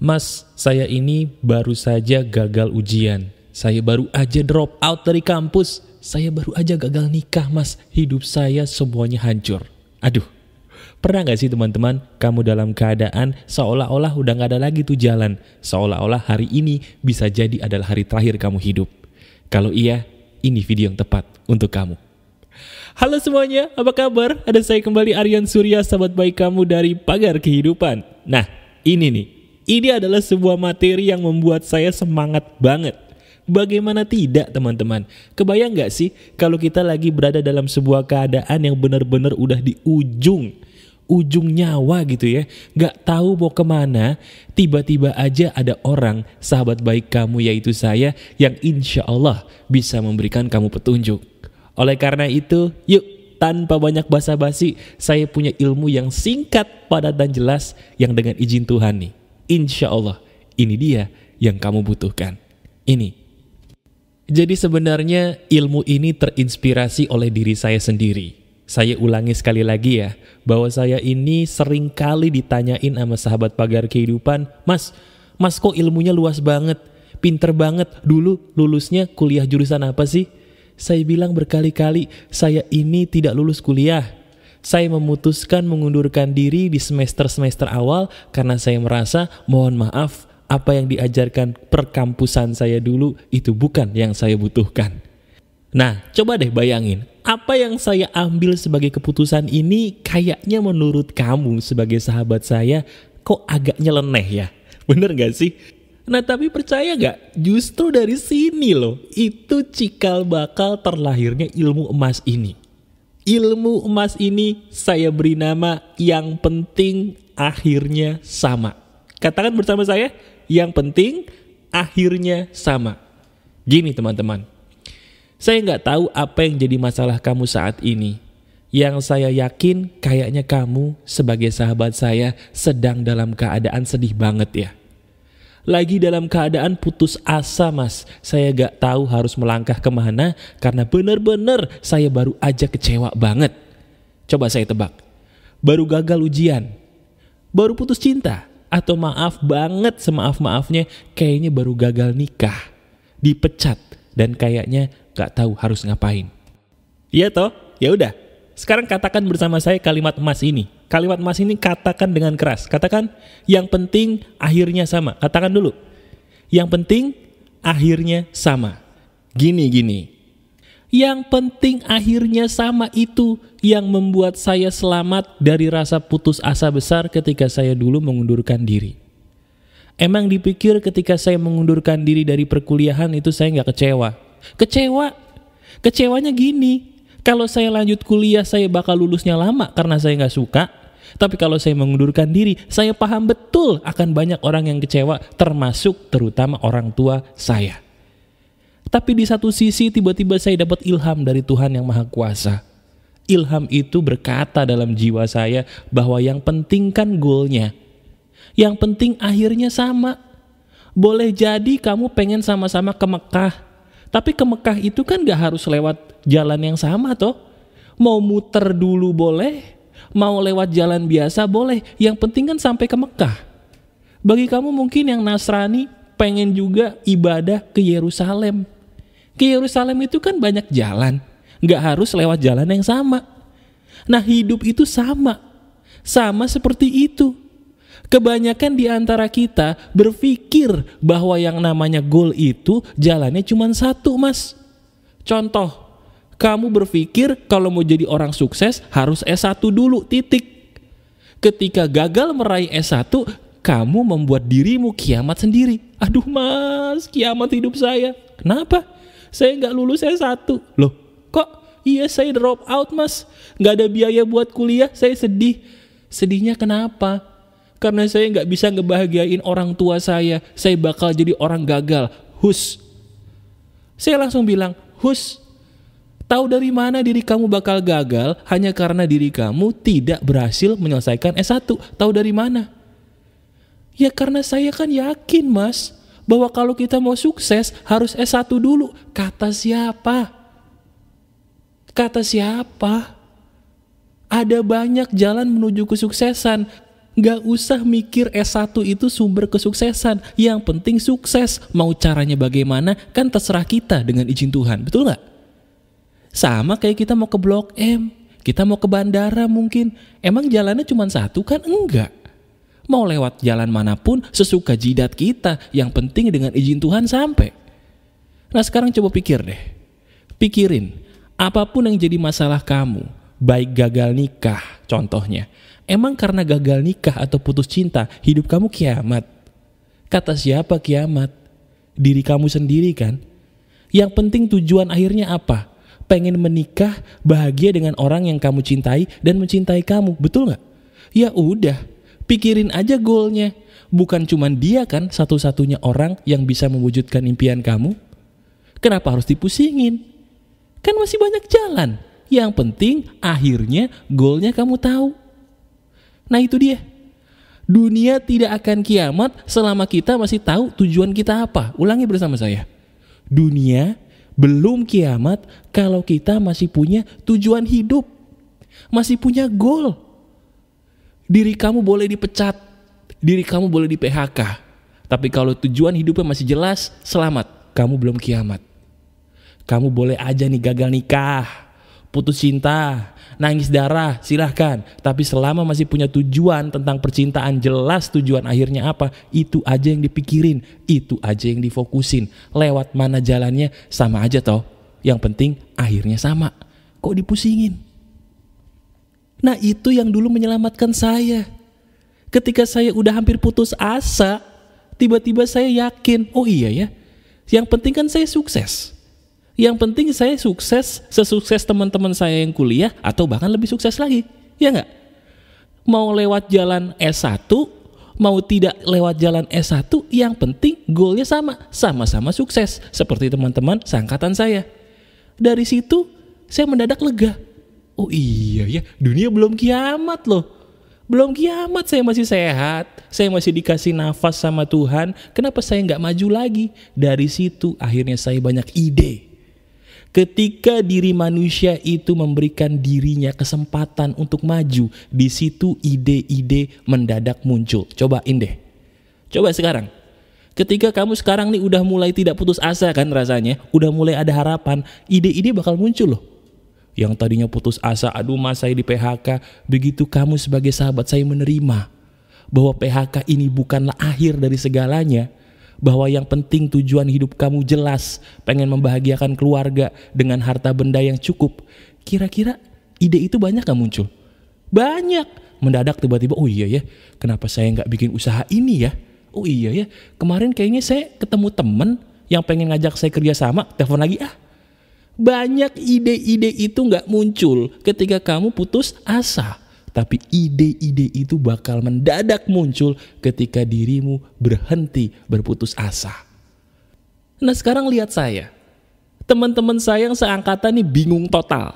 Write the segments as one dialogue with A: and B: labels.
A: Mas, saya ini baru saja gagal ujian. Saya baru aja drop out dari kampus. Saya baru aja gagal nikah, mas. Hidup saya semuanya hancur. Aduh, pernah gak sih teman-teman kamu dalam keadaan seolah-olah udah gak ada lagi tuh jalan? Seolah-olah hari ini bisa jadi adalah hari terakhir kamu hidup. Kalau iya, ini video yang tepat untuk kamu. Halo semuanya, apa kabar? Ada saya kembali Aryan Surya, sahabat baik kamu dari Pagar Kehidupan. Nah, ini nih ini adalah sebuah materi yang membuat saya semangat banget. Bagaimana tidak teman-teman? Kebayang gak sih kalau kita lagi berada dalam sebuah keadaan yang benar-benar udah di ujung ujung nyawa gitu ya Gak tahu mau kemana Tiba-tiba aja ada orang Sahabat baik kamu yaitu saya Yang insya Allah bisa memberikan kamu petunjuk Oleh karena itu Yuk tanpa banyak basa-basi Saya punya ilmu yang singkat, padat dan jelas Yang dengan izin Tuhan nih Insya Allah, ini dia yang kamu butuhkan. Ini. Jadi sebenarnya ilmu ini terinspirasi oleh diri saya sendiri. Saya ulangi sekali lagi ya, bahwa saya ini sering kali ditanyain sama sahabat pagar kehidupan, Mas, Mas kok ilmunya luas banget, pinter banget, dulu lulusnya kuliah jurusan apa sih? Saya bilang berkali-kali, saya ini tidak lulus kuliah, saya memutuskan mengundurkan diri di semester-semester awal karena saya merasa, mohon maaf, apa yang diajarkan perkampusan saya dulu itu bukan yang saya butuhkan. Nah, coba deh bayangin, apa yang saya ambil sebagai keputusan ini kayaknya menurut kamu sebagai sahabat saya kok agak nyeleneh ya? Bener gak sih? Nah tapi percaya gak? Justru dari sini loh, itu cikal bakal terlahirnya ilmu emas ini. Ilmu emas ini saya beri nama yang penting akhirnya sama. Katakan bersama saya, yang penting akhirnya sama. Gini teman-teman, saya nggak tahu apa yang jadi masalah kamu saat ini. Yang saya yakin kayaknya kamu sebagai sahabat saya sedang dalam keadaan sedih banget ya lagi dalam keadaan putus asa mas. Saya gak tahu harus melangkah kemana karena bener-bener saya baru aja kecewa banget. Coba saya tebak, baru gagal ujian, baru putus cinta, atau maaf banget semaaf-maafnya kayaknya baru gagal nikah, dipecat, dan kayaknya gak tahu harus ngapain. Iya toh? Ya udah. Sekarang katakan bersama saya kalimat emas ini kalimat Mas ini katakan dengan keras. Katakan yang penting akhirnya sama. Katakan dulu. Yang penting akhirnya sama. Gini gini. Yang penting akhirnya sama itu yang membuat saya selamat dari rasa putus asa besar ketika saya dulu mengundurkan diri. Emang dipikir ketika saya mengundurkan diri dari perkuliahan itu saya nggak kecewa. Kecewa, kecewanya gini. Kalau saya lanjut kuliah saya bakal lulusnya lama karena saya nggak suka. Tapi kalau saya mengundurkan diri, saya paham betul akan banyak orang yang kecewa, termasuk terutama orang tua saya. Tapi di satu sisi tiba-tiba saya dapat ilham dari Tuhan yang Maha Kuasa. Ilham itu berkata dalam jiwa saya bahwa yang penting kan goalnya. Yang penting akhirnya sama. Boleh jadi kamu pengen sama-sama ke Mekah. Tapi ke Mekah itu kan gak harus lewat jalan yang sama toh. Mau muter dulu boleh, mau lewat jalan biasa boleh, yang penting kan sampai ke Mekah. Bagi kamu mungkin yang Nasrani pengen juga ibadah ke Yerusalem. Ke Yerusalem itu kan banyak jalan, nggak harus lewat jalan yang sama. Nah hidup itu sama, sama seperti itu. Kebanyakan di antara kita berpikir bahwa yang namanya goal itu jalannya cuma satu mas. Contoh, kamu berpikir kalau mau jadi orang sukses harus S1 dulu, titik. Ketika gagal meraih S1, kamu membuat dirimu kiamat sendiri. Aduh mas, kiamat hidup saya. Kenapa? Saya nggak lulus S1. Loh, kok? Iya saya drop out mas. Nggak ada biaya buat kuliah, saya sedih. Sedihnya kenapa? Karena saya nggak bisa ngebahagiain orang tua saya. Saya bakal jadi orang gagal. Hus. Saya langsung bilang, Hus, Tahu dari mana diri kamu bakal gagal hanya karena diri kamu tidak berhasil menyelesaikan S1? Tahu dari mana? Ya karena saya kan yakin mas, bahwa kalau kita mau sukses harus S1 dulu. Kata siapa? Kata siapa? Ada banyak jalan menuju kesuksesan. Gak usah mikir S1 itu sumber kesuksesan. Yang penting sukses. Mau caranya bagaimana kan terserah kita dengan izin Tuhan. Betul gak? Sama kayak kita mau ke Blok M, kita mau ke bandara mungkin. Emang jalannya cuma satu kan? Enggak. Mau lewat jalan manapun sesuka jidat kita. Yang penting dengan izin Tuhan sampai. Nah sekarang coba pikir deh. Pikirin, apapun yang jadi masalah kamu, baik gagal nikah contohnya. Emang karena gagal nikah atau putus cinta, hidup kamu kiamat. Kata siapa kiamat? Diri kamu sendiri kan? Yang penting tujuan akhirnya apa? pengen menikah bahagia dengan orang yang kamu cintai dan mencintai kamu, betul nggak? Ya udah, pikirin aja goalnya. Bukan cuman dia kan satu-satunya orang yang bisa mewujudkan impian kamu. Kenapa harus dipusingin? Kan masih banyak jalan. Yang penting akhirnya goalnya kamu tahu. Nah itu dia. Dunia tidak akan kiamat selama kita masih tahu tujuan kita apa. Ulangi bersama saya. Dunia belum kiamat kalau kita masih punya tujuan hidup, masih punya goal. Diri kamu boleh dipecat, diri kamu boleh di PHK, tapi kalau tujuan hidupnya masih jelas, selamat, kamu belum kiamat. Kamu boleh aja nih gagal nikah, putus cinta, nangis darah, silahkan. Tapi selama masih punya tujuan tentang percintaan, jelas tujuan akhirnya apa, itu aja yang dipikirin, itu aja yang difokusin. Lewat mana jalannya, sama aja toh. Yang penting akhirnya sama. Kok dipusingin? Nah itu yang dulu menyelamatkan saya. Ketika saya udah hampir putus asa, tiba-tiba saya yakin, oh iya ya, yang penting kan saya sukses. Yang penting saya sukses sesukses teman-teman saya yang kuliah atau bahkan lebih sukses lagi. Ya nggak? Mau lewat jalan S1, mau tidak lewat jalan S1, yang penting goalnya sama, sama-sama sukses seperti teman-teman sangkatan saya. Dari situ saya mendadak lega. Oh iya ya, dunia belum kiamat loh belum kiamat saya masih sehat, saya masih dikasih nafas sama Tuhan, kenapa saya nggak maju lagi? Dari situ akhirnya saya banyak ide. Ketika diri manusia itu memberikan dirinya kesempatan untuk maju, di situ ide-ide mendadak muncul. Cobain deh. Coba sekarang. Ketika kamu sekarang nih udah mulai tidak putus asa kan rasanya, udah mulai ada harapan, ide-ide bakal muncul loh. Yang tadinya putus asa, aduh mas saya di PHK, begitu kamu sebagai sahabat saya menerima bahwa PHK ini bukanlah akhir dari segalanya, bahwa yang penting tujuan hidup kamu jelas, pengen membahagiakan keluarga dengan harta benda yang cukup. Kira-kira ide itu banyak gak muncul? Banyak. Mendadak tiba-tiba, oh iya ya, kenapa saya nggak bikin usaha ini ya? Oh iya ya, kemarin kayaknya saya ketemu temen yang pengen ngajak saya kerja sama, telepon lagi ah. Banyak ide-ide itu nggak muncul ketika kamu putus asa tapi ide-ide itu bakal mendadak muncul ketika dirimu berhenti berputus asa. Nah sekarang lihat saya, teman-teman saya yang seangkatan ini bingung total.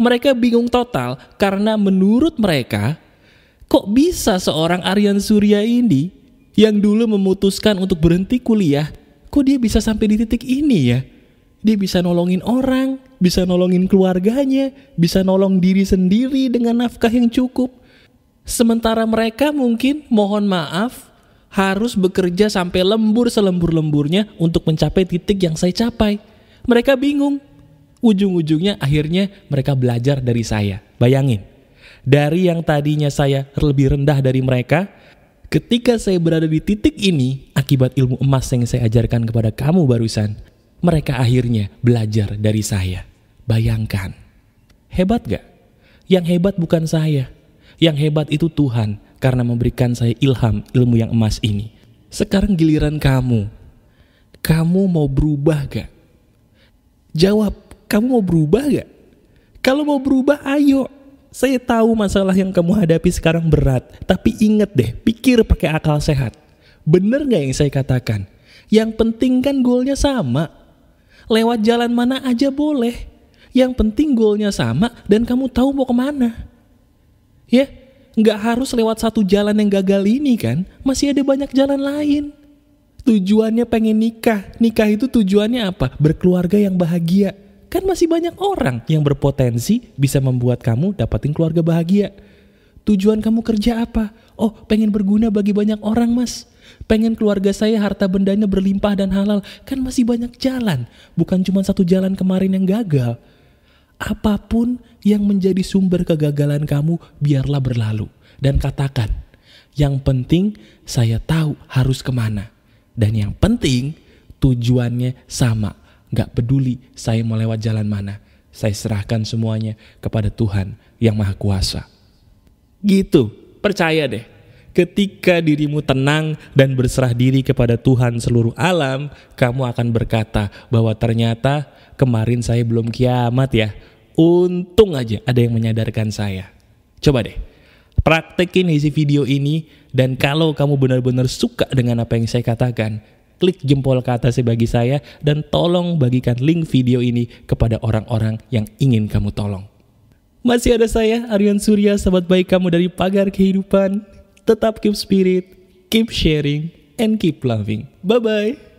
A: Mereka bingung total karena menurut mereka, kok bisa seorang Aryan Surya ini yang dulu memutuskan untuk berhenti kuliah, kok dia bisa sampai di titik ini ya? Dia bisa nolongin orang, bisa nolongin keluarganya, bisa nolong diri sendiri dengan nafkah yang cukup. Sementara mereka mungkin, mohon maaf, harus bekerja sampai lembur selembur-lemburnya untuk mencapai titik yang saya capai. Mereka bingung. Ujung-ujungnya akhirnya mereka belajar dari saya. Bayangin, dari yang tadinya saya lebih rendah dari mereka, ketika saya berada di titik ini akibat ilmu emas yang saya ajarkan kepada kamu barusan, mereka akhirnya belajar dari saya. Bayangkan. Hebat gak? Yang hebat bukan saya. Yang hebat itu Tuhan karena memberikan saya ilham ilmu yang emas ini. Sekarang giliran kamu. Kamu mau berubah gak? Jawab, kamu mau berubah gak? Kalau mau berubah, ayo. Saya tahu masalah yang kamu hadapi sekarang berat, tapi inget deh, pikir pakai akal sehat. Bener gak yang saya katakan? Yang penting kan golnya sama. Lewat jalan mana aja boleh. Yang penting goalnya sama dan kamu tahu mau kemana. Ya, nggak harus lewat satu jalan yang gagal ini kan. Masih ada banyak jalan lain. Tujuannya pengen nikah. Nikah itu tujuannya apa? Berkeluarga yang bahagia. Kan masih banyak orang yang berpotensi bisa membuat kamu dapatin keluarga bahagia. Tujuan kamu kerja apa? Oh, pengen berguna bagi banyak orang, mas. Pengen keluarga saya harta bendanya berlimpah dan halal. Kan masih banyak jalan. Bukan cuma satu jalan kemarin yang gagal apapun yang menjadi sumber kegagalan kamu, biarlah berlalu. Dan katakan, yang penting saya tahu harus kemana. Dan yang penting tujuannya sama. Gak peduli saya mau lewat jalan mana. Saya serahkan semuanya kepada Tuhan yang Maha Kuasa. Gitu, percaya deh. Ketika dirimu tenang dan berserah diri kepada Tuhan seluruh alam, kamu akan berkata bahwa ternyata kemarin saya belum kiamat ya, Untung aja ada yang menyadarkan saya. Coba deh, praktekin isi video ini dan kalau kamu benar-benar suka dengan apa yang saya katakan, klik jempol ke atas bagi saya dan tolong bagikan link video ini kepada orang-orang yang ingin kamu tolong. Masih ada saya, Aryan Surya, sahabat baik kamu dari Pagar Kehidupan. Tetap keep spirit, keep sharing, and keep loving. Bye-bye.